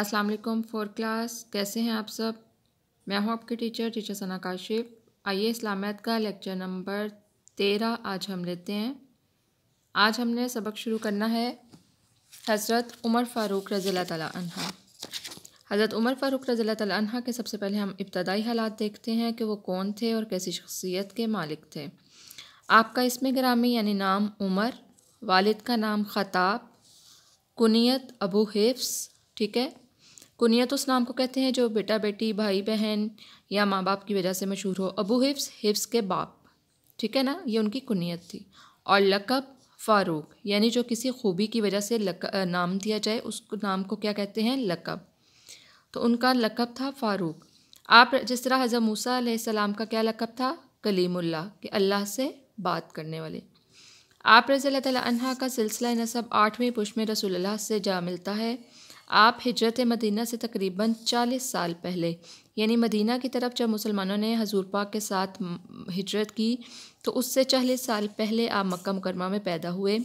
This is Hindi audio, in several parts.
अस्सलाम वालेकुम फोर क्लास कैसे हैं आप सब मैं हूं आपके टीचर टीचर सना काशिफ आइए इस्लामियत का लेक्चर नंबर तेरह आज हम लेते हैं आज हमने सबक शुरू करना है हज़रत उमर फ़ारूक रज़ी तहा हज़रत उमर फ़ारूक रज़ी तहा के सबसे पहले हम इब्तदाई हालात देखते हैं कि वो कौन थे और कैसी शख्सियत के मालिक थे आपका इसमें ग्रामी यानी नाम उमर वालिद का नाम ख़ताब कुनीत अबू हिफ्स ठीक है कुनियत उस नाम को कहते हैं जो बेटा बेटी भाई बहन या माँ बाप की वजह से मशहूर हो अबू हिफ्स हिफ्स के बाप ठीक है ना ये उनकी कुनियत थी और लकब फ़ारूक यानी जो किसी खूबी की वजह से लक नाम दिया जाए उस नाम को क्या कहते हैं लकब तो उनका लकब था फ़ारूक आप जिस तरह हज़र मूसा सलाम का क्या लकब था कलीमुल्ला कि अल्लाह से बात करने वाले आप रज़ी अल्लाह तह का सिलसिला नसब आठवीं पुश में से जा मिलता है आप हिजरत मदीना से तकरीबन चालीस साल पहले यानी मदीना की तरफ जब मुसलमानों ने हजूर पाक के साथ हिजरत की तो उससे चालीस साल पहले आप मक्का मुकरमा में पैदा हुए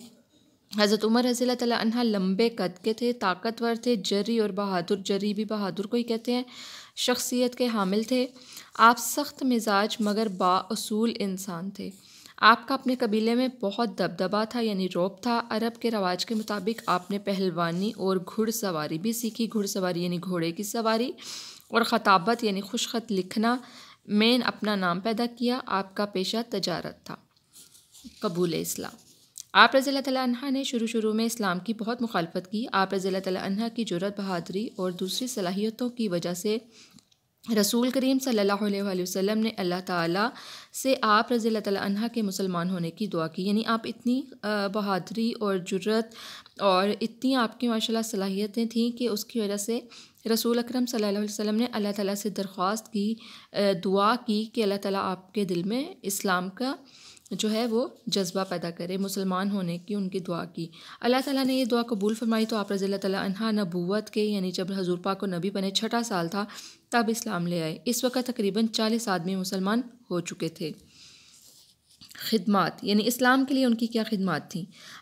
हज़रत उमर रज़ी तह लंबे कद के थे ताकतवर थे जरी और बहादुर जरी भी बहादुर को ही कहते हैं शख्सियत के हामिल थे आप सख्त मिजाज मगर बासूल इंसान थे आपका अपने कबीले में बहुत दबदबा था यानी रोब था अरब के रवाज के मुताबिक आपने पहलवानी और घुड़सवारी भी सीखी घुड़सवारी यानी घोड़े की सवारी और ख़ताबत यानी खुशखत लिखना मेन अपना नाम पैदा किया आपका पेशा तजारत था कबूल इस्लाम आप रज़ी तह ने शुरू शुरू में इस्लाम की बहुत मुखालफत की आप रज़ी तह की ज़रूरत बहादरी और दूसरी सलाहियतों की वजह से रसूल करीम सल्लल्लाहु अलैहि वसल्लम ने अल्लाह ताला से आप रज़ी तह के मुसलमान होने की दुआ की यानी आप इतनी बहादुरी और जुर्रत और इतनी आपकी माशाल्लाह सलाहियतें थीं कि उसकी वजह से रसूल अकरम सल्लल्लाहु अलैहि वसल्लम ने अल्लाह ताला से दरख्वास्त की दुआ की कि अल्लाह ताला आपके दिल में इस्लाम का जो है वो जज्बा पैदा करे मुसलमान होने की उनकी दुआ की अल्लाह ताला ने ये दुआ कबूल फरमाई तो आप रज़ी तहा नबूत के यानी जब हजूर पा को नबी बने छठा साल था तब इस्लाम ले आए इस वक्त तकरीबन चालीस आदमी मुसलमान हो चुके थे खदमात यानी इस्लाम के लिए उनकी क्या खदमात थी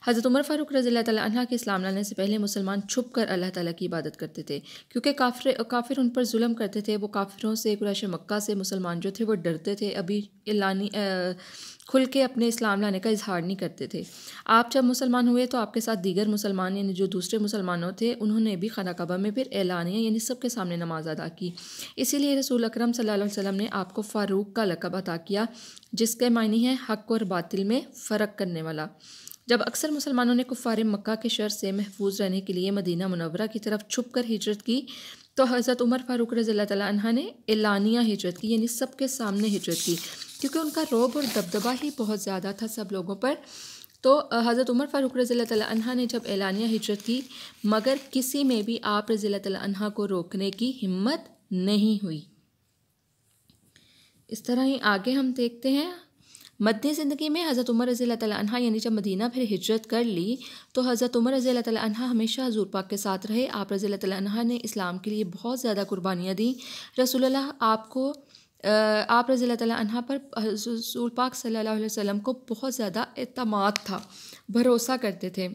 हज़रत उमर फ़ारूक रज़ी तह के इस्लाम लाने से पहले मुसलमान छुप कर अल्लाह ताला की इबादत करते थे क्योंकि काफिर काफिर उन पर जुल्म करते थे वो काफिरों से कुरैश मक्का से मुसलमान जो थे वो डरते थे अभी लानी खुल के अपने इस्लाम लाने का इजहार नहीं करते थे आप जब मुसलमान हुए तो आपके साथ दीगर मुसलमान यानी जो दूसरे मुसलमानों थे उन्होंने भी खाना कबा में फिर एलानिया यानी सबके सामने नमाज अदा की इसीलिए रसूल अक्रम सम ने आपको फ़ारूक का लकब अदा किया जिसके मायने हैं हक और बातिल में फ़र्क करने वाला जब अक्सर मुसलमानों ने कुफ़ार मक्का के शर से महफूज रहने के लिए मदीना मनवरा की तरफ छुप कर हिजरत की तो हज़रत उमर फ़ारूक रज़ी तला ने एलानिया हिजरत की यानी सबके सामने हिजरत की क्योंकि उनका रोब और दबदबा ही बहुत ज़्यादा था सब लोगों पर तो हज़रत उमर फ़ारूक रज़ी तह ने जब एलानिया हिजरत की मगर किसी में भी आप रज़ी तह को रोकने की हिम्मत नहीं हुई इस तरह ही आगे हम देखते हैं मदनी ज़िंदगी में हज़रत उमर रज़ी तह यानी जब मदीना फिर हिजरत कर ली तो हज़रत उमर रज़ी तह हमेशा हजूर पाक के साथ रहे आप रज़ी तह ने इस्लाम के लिए बहुत ज़्यादा कुर्बानियाँ दी रसोल्ला आपको आप रज़ी तह पर रसूल पाक सल्लल्लाहु अलैहि वसल्लम को बहुत ज़्यादा अतमाद था भरोसा करते थे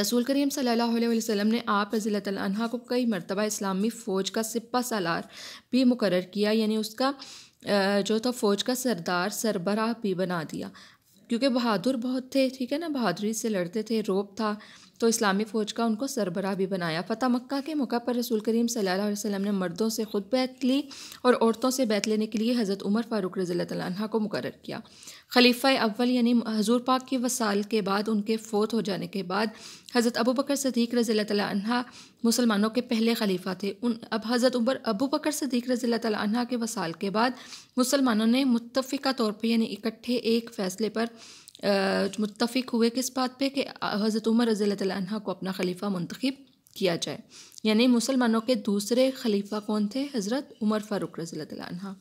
रसूल करीम सल्लल्लाहु अलैहि वसल्लम ने आप रज़ी तह को कई मरतबा इस्लामी फ़ौज का सिपा सालार भी मुकर किया यानी उसका जो था फ़ौज का सरदार सरबराह भी बना दिया क्योंकि बहादुर बहुत थे ठीक है ना बहादुरी से लड़ते थे रोब था तो इस्लामी फ़ौज का उनको सरबराह भी बनाया फ़तह मक्का के मौका पर रसूल करीम सल्लल्लाहु अलैहि वसल्लम ने मर्दों से ख़ुद बैत ली और औरतों से बैत लेने के लिए हज़रत उमर फ़ारूक रज़ी तला को मुकर किया खलीफ़ा अव्वल यानी हजूर पाक के वसाल के बाद उनके फ़ौत हो जाने के बाद हज़रत अबू बकर सदीक रज़ी तला मुसलमानों के पहले खलीफा थे उन अब हज़रत उमर अबू बकर सदीक रज़ी तला के वसाल के बाद मुसलमानों ने मुतफ़ा तौर पर यानी इकट्ठे एक फ़ैसले पर मुतफ़ हुए किस बात पे कि हज़रत उमर रज़ी को अपना खलीफा मंतखब किया जाए यानी मुसलमानों के दूसरे खलीफा कौन थे हज़रत उमर फ़ारूक रज़ी तह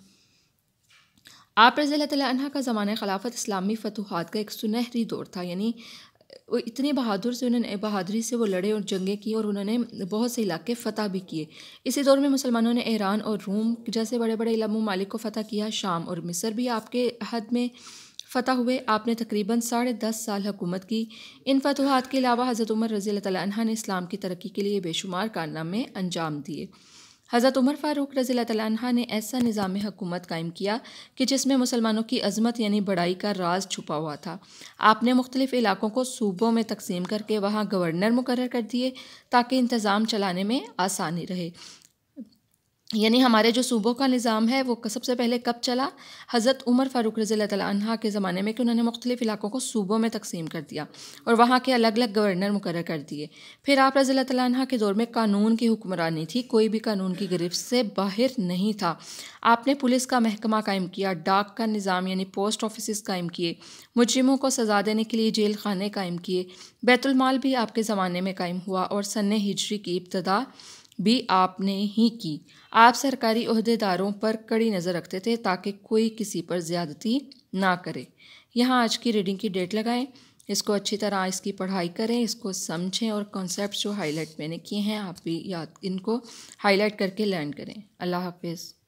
आप रज़ी तह का जमान खिलाफत इस्लामी फतूहत का एक सुनहरी दौर था यानी वो इतने बहादुर से उन्होंने बहादुरी से वो लड़े और जंगें की और उन्होंने बहुत से इलाके फ़तह भी किए इसी दौर में मुसलमानों ने ईरान और रूम जैसे बड़े बड़े ममालिक को फ़तह किया शाम और मिस्र भी आपके हद में फ़तह हुए आपने तकरीबन साढ़े दस साल हुकूमत की इन फतवाहत के अलावा हज़रत उमर रज़ी तह ने इस्लाम की तरक्की के लिए बेशुमार कारनामे अंजाम दिए हज़रत उमर फ़ारूक रज़ी तह ने ऐसा निज़ाम हकूमत कायम किया कि जिसमें मुसलमानों की अजमत यानी बड़ाई का राज छुपा हुआ था आपने मुख्तलिफ़ इलाक़ों को सूबों में तकसीम करके वहाँ गवर्नर मुकर कर दिए ताकि इंतज़ाम चलाने में आसानी रहे यानी हमारे जो सूबों का निज़ाम है वो सबसे पहले कब चला हज़रत उमर फ़ारूक रज़ी तह के ज़माने में कि उन्होंने मुख्तलिफ़ इलाक़ों को सूबों में तकसीम कर दिया और वहाँ के अलग अलग गवर्नर मुकर कर दिए फिर आप रज़ी तह के दौर में कानून की हुक्मरानी थी कोई भी कानून की गिरफ्त से बाहर नहीं था आपने पुलिस का महकमा कायम किया डाक का निज़ाम यानी पोस्ट ऑफिस कायम किए मुजरमों को सज़ा देने के लिए जेल खाने कायम किए बैतुलमाल भी आपके ज़माने में कायम हुआ और सन हिजरी की इब्तदा भी आपने ही की आप सरकारी अहदेदारों पर कड़ी नज़र रखते थे ताकि कोई किसी पर ज़्यादती ना करे यहाँ आज की रीडिंग की डेट लगाएं इसको अच्छी तरह इसकी पढ़ाई करें इसको समझें और कॉन्सेप्ट जो हाईलाइट मैंने किए हैं आप भी याद इनको हाईलाइट करके लर्न करें अल्लाह हाफिज़